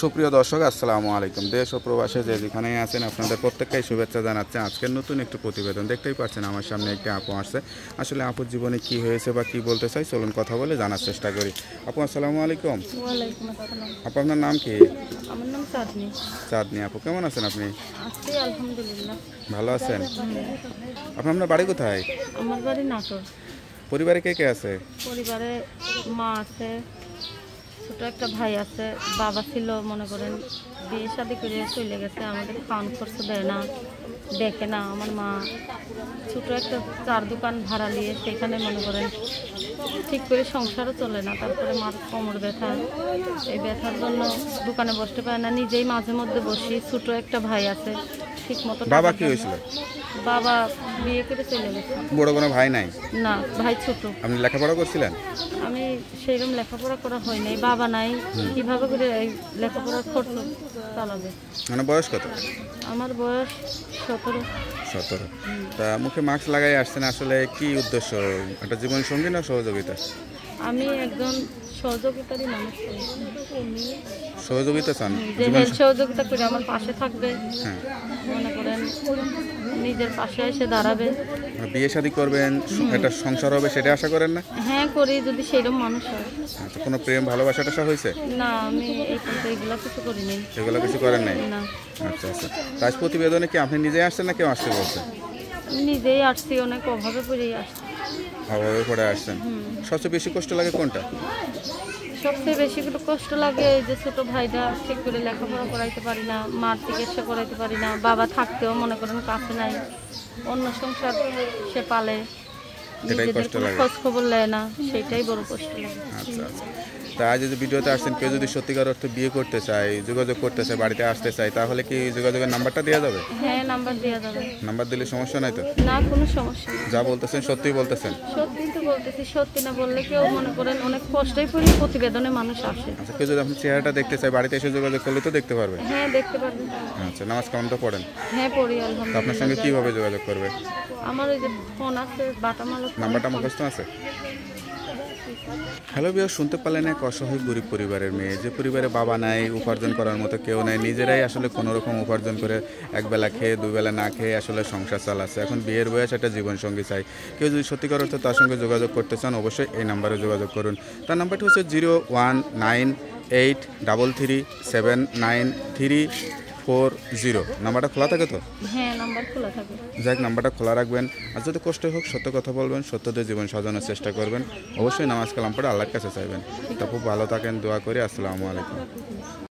সুপ্রিয় দর্শক আসসালামু আলাইকুম দেশ ও প্রবাসে যে যেখানে আছেন আপনাদের প্রত্যেককেই শুভেচ্ছা জানাচ্ছে আজকের নতুন একটু প্রতিবেদন দেখতেই পাচ্ছেন আমার সামনে একটি আপু আসছে আসলে আপুর জীবনে কি হয়েছে বা কি বলতে চাই চলুন কথা বলে জানার চেষ্টা করি আপু আসসালামু আলাইকুম আপু আপনার নাম কি চাঁদনি আপু কেমন আছেন আপনি ভালো আছেন আপনার বাড়ি কোথায় পরিবারে কে কে আছে পরিবারে মা আছে ছোট একটা ভাই আছে বাবা ছিল মনে করেন বিয়ে শাদি করে চলে গেছে আমাদের খাওয়ান করছে দেয় না দেখে না আমার মা ছোট একটা চার দোকান ভাড়া নিয়ে সেখানে মনে করেন ঠিক করে সংসারও চলে না তারপরে মার কোমর ব্যথা এই ব্যথার জন্য দোকানে বসতে পারে না নিজেই মাঝে মধ্যে বসি ছোট একটা ভাই আছে ঠিক মতো বাবা কি হয়েছিল বাবা বিয়ে করে চলে গেছে বড় কোনো ভাই নাই না ভাই ছোট আপনি লেখাপড়া করছিলেন আমি সেইরকম লেখাপড়া করা হয় নাই বাবা নাই কিভাবে করে এই লেখাপড়া খরচ চালাবে মানে বয়স কত আমার বয়স সতেরো সতেরো তা মুখে মাস্ক লাগাই আসছেন আসলে কি উদ্দেশ্য একটা জীবন সঙ্গী না সহযোগিতা আমি একজন সহযোগিতারই মানুষ সহযোগিতা চান সহযোগিতা করে আমার পাশে থাকবে হ্যাঁ নিজের পাশে এসে দাঁড়াবে মানে বিয়ে শাদি করবেন একটা সংসার হবে সেটা আশা করেন না হ্যাঁ করি যদি সেইরকম মানুষ হয় আচ্ছা কোনো প্রেম ভালোবাসা টাসা হয়েছে না আমি এই কিছু করিনি এগুলো কিছু করেন নাই না আচ্ছা আচ্ছা রাজ প্রতিবেদনে কি আপনি নিজেই আসছেন না কেউ আসতে বলছেন নিজেই আসছি অনেক অভাবে পড়েই আসছি হাওড়ার পরে আসছেন সবচেয়ে বেশি কষ্ট লাগে কোনটা সবচেয়ে বেশি কষ্ট লাগে এই যে ছোটো ভাইটা ঠিক করে লেখাপড়া করাইতে পারি না মার চিকিৎসা করাইতে পারি না বাবা থাকতেও মনে করেন কাছে নাই অন্য সংসার সে পালে এটাই কষ্ট লাগে খোঁজ খবর না সেটাই বড় কষ্ট লাগে আচ্ছা আচ্ছা তা আজ যদি ভিডিওতে আসছেন কেউ যদি সত্যিকার অর্থে বিয়ে করতে চায় যোগাযোগ করতে চায় বাড়িতে আসতে চায় তাহলে কি যোগাযোগের নাম্বারটা দেওয়া যাবে হ্যাঁ নাম্বার দেওয়া যাবে নাম্বার দিলে সমস্যা নাই তো না কোনো সমস্যা যা বলতেছেন সত্যিই বলতেছেন সত্যি তো বলতেছি সত্যি না বললে কেউ মনে করেন অনেক কষ্টই প্রতিবেদনে মানুষ আসে আচ্ছা কেউ যদি চেহারাটা দেখতে চায় বাড়িতে এসে যোগাযোগ করলে তো দেখতে পারবে হ্যাঁ দেখতে আচ্ছা নামাজ কালাম তো পড়েন হ্যাঁ পড়ি আলহামদুলিল্লাহ আপনার সঙ্গে কিভাবে যোগাযোগ করবে আমার ওই যে ফোন আছে বাটামালো নাম্বারটা মুখস্থ আছে হ্যালো বিয়া শুনতে পারলেন এক অসহায় গরিব পরিবারের মেয়ে যে পরিবারে বাবা নাই উপার্জন করার মতো কেউ নাই নিজেরাই আসলে কোনো রকম উপার্জন করে একবেলা খেয়ে দুবেলা না খেয়ে আসলে সংসার চালাচ্ছে এখন বিয়ের বয়স একটা জীবনসঙ্গী চাই কেউ যদি সত্যিকার অর্থে তার সঙ্গে যোগাযোগ করতে চান অবশ্যই এই নাম্বারে যোগাযোগ করুন তার নাম্বারটি হচ্ছে zero one nine eight double three seven nine three four zero নাম্বারটা খোলা থাকে তো যাই হ্যাঁ, যাক নাম্বারটা খোলা রাখবেন আর যদি কষ্ট হোক সত্য কথা বলবেন সত্যদের জীবন সাজানোর চেষ্টা করবেন অবশ্যই নামাজ কালাম পরে আল্লাহর কাছে চাইবেন তারপর ভালো থাকেন দোয়া করি আসসালামু আলাইকুম